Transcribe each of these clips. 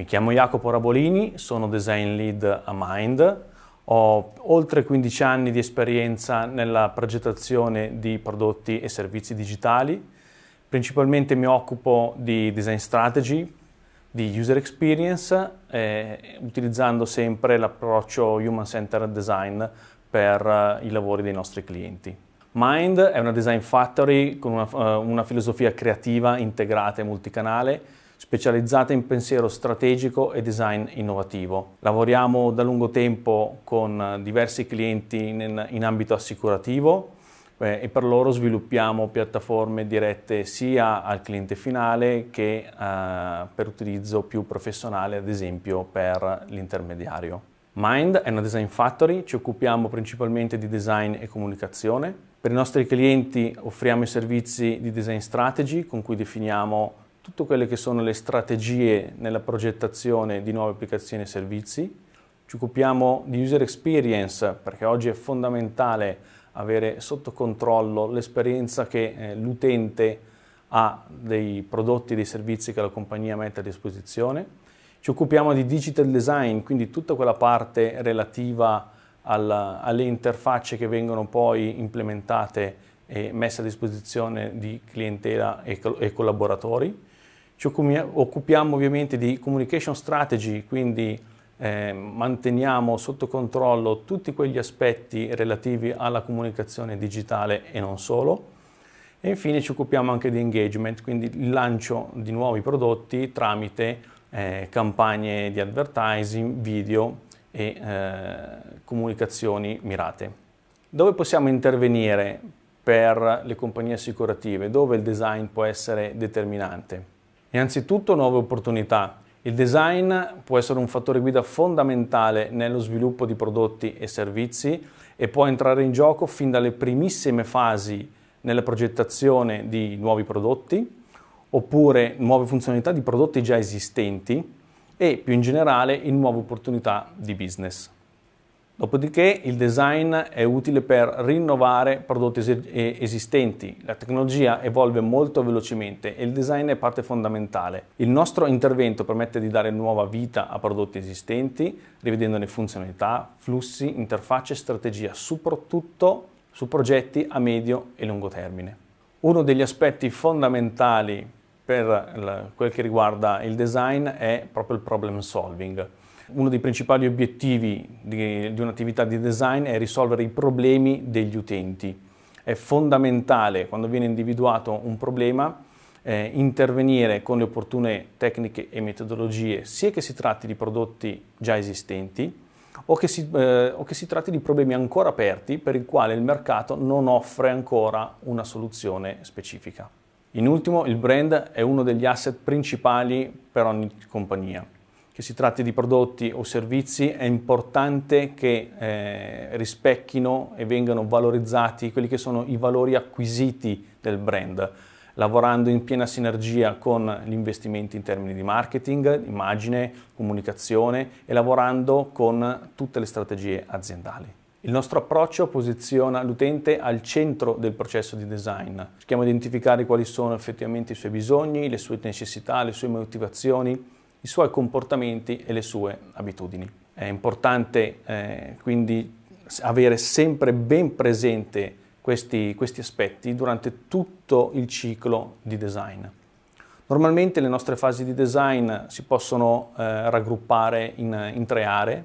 Mi chiamo Jacopo Rabolini, sono design lead a Mind, ho oltre 15 anni di esperienza nella progettazione di prodotti e servizi digitali, principalmente mi occupo di design strategy, di user experience, eh, utilizzando sempre l'approccio human centered design per eh, i lavori dei nostri clienti. Mind è una design factory con una, eh, una filosofia creativa integrata e multicanale specializzata in pensiero strategico e design innovativo. Lavoriamo da lungo tempo con diversi clienti in, in ambito assicurativo eh, e per loro sviluppiamo piattaforme dirette sia al cliente finale che eh, per utilizzo più professionale, ad esempio per l'intermediario. Mind è una design factory, ci occupiamo principalmente di design e comunicazione. Per i nostri clienti offriamo i servizi di design strategy con cui definiamo tutte quelle che sono le strategie nella progettazione di nuove applicazioni e servizi, ci occupiamo di user experience perché oggi è fondamentale avere sotto controllo l'esperienza che eh, l'utente ha dei prodotti e dei servizi che la compagnia mette a disposizione. Ci occupiamo di digital design, quindi tutta quella parte relativa alla, alle interfacce che vengono poi implementate e messe a disposizione di clientela e, e collaboratori. Ci occupiamo ovviamente di communication strategy, quindi eh, manteniamo sotto controllo tutti quegli aspetti relativi alla comunicazione digitale e non solo. E infine ci occupiamo anche di engagement, quindi il lancio di nuovi prodotti tramite eh, campagne di advertising, video e eh, comunicazioni mirate. Dove possiamo intervenire per le compagnie assicurative? Dove il design può essere determinante? Innanzitutto nuove opportunità. Il design può essere un fattore guida fondamentale nello sviluppo di prodotti e servizi e può entrare in gioco fin dalle primissime fasi nella progettazione di nuovi prodotti oppure nuove funzionalità di prodotti già esistenti e più in generale in nuove opportunità di business. Dopodiché il design è utile per rinnovare prodotti esistenti. La tecnologia evolve molto velocemente e il design è parte fondamentale. Il nostro intervento permette di dare nuova vita a prodotti esistenti, rivedendone funzionalità, flussi, interfacce e strategia, soprattutto su progetti a medio e lungo termine. Uno degli aspetti fondamentali per quel che riguarda il design è proprio il problem solving uno dei principali obiettivi di, di un'attività di design è risolvere i problemi degli utenti. È fondamentale quando viene individuato un problema eh, intervenire con le opportune tecniche e metodologie, sia che si tratti di prodotti già esistenti o che, si, eh, o che si tratti di problemi ancora aperti per i quali il mercato non offre ancora una soluzione specifica. In ultimo, il brand è uno degli asset principali per ogni compagnia che si tratti di prodotti o servizi, è importante che eh, rispecchino e vengano valorizzati quelli che sono i valori acquisiti del brand, lavorando in piena sinergia con gli investimenti in termini di marketing, immagine, comunicazione e lavorando con tutte le strategie aziendali. Il nostro approccio posiziona l'utente al centro del processo di design. Cerchiamo di identificare quali sono effettivamente i suoi bisogni, le sue necessità, le sue motivazioni i suoi comportamenti e le sue abitudini. È importante eh, quindi avere sempre ben presente questi, questi aspetti durante tutto il ciclo di design. Normalmente le nostre fasi di design si possono eh, raggruppare in, in tre aree,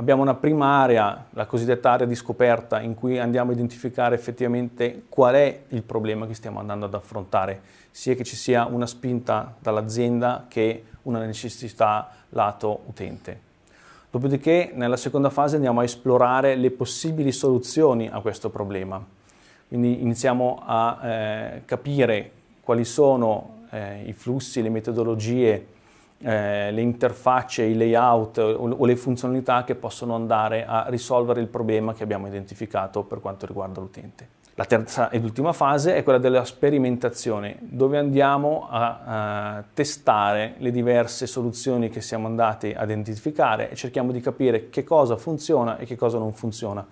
Abbiamo una prima area, la cosiddetta area di scoperta, in cui andiamo a identificare effettivamente qual è il problema che stiamo andando ad affrontare, sia che ci sia una spinta dall'azienda che una necessità lato utente. Dopodiché, nella seconda fase andiamo a esplorare le possibili soluzioni a questo problema. Quindi iniziamo a eh, capire quali sono eh, i flussi, le metodologie, eh, le interfacce, i layout eh, o, o le funzionalità che possono andare a risolvere il problema che abbiamo identificato per quanto riguarda l'utente. La terza ed ultima fase è quella della sperimentazione, dove andiamo a, a, testare le diverse soluzioni che siamo andati ad identificare e cerchiamo di capire che cosa funziona e che cosa non funziona,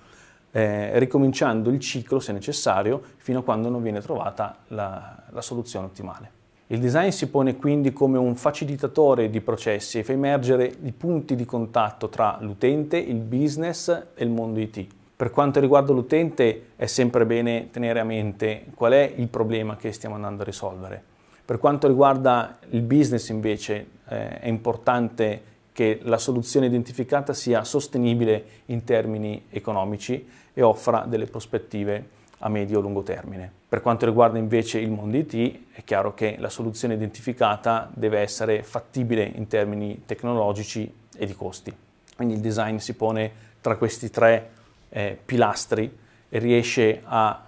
eh, ricominciando il ciclo se necessario fino a quando non viene trovata la, la soluzione ottimale. Il design si pone quindi come un facilitatore di processi e fa emergere i punti di contatto tra l'utente, il business e il mondo IT. Per quanto riguarda l'utente è sempre bene tenere a mente qual è il problema che stiamo andando a risolvere. Per quanto riguarda il business invece eh, è importante che la soluzione identificata sia sostenibile in termini economici e offra delle prospettive a medio-lungo termine. Per quanto riguarda invece il mondo IT, è chiaro che la soluzione identificata deve essere fattibile in termini tecnologici e di costi. Quindi il design si pone tra questi tre eh, pilastri e riesce a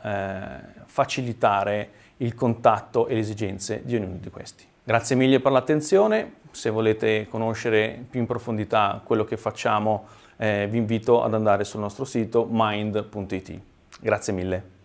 eh, facilitare il contatto e le esigenze di ognuno di questi. Grazie mille per l'attenzione, se volete conoscere più in profondità quello che facciamo eh, vi invito ad andare sul nostro sito mind.it. Grazie mille.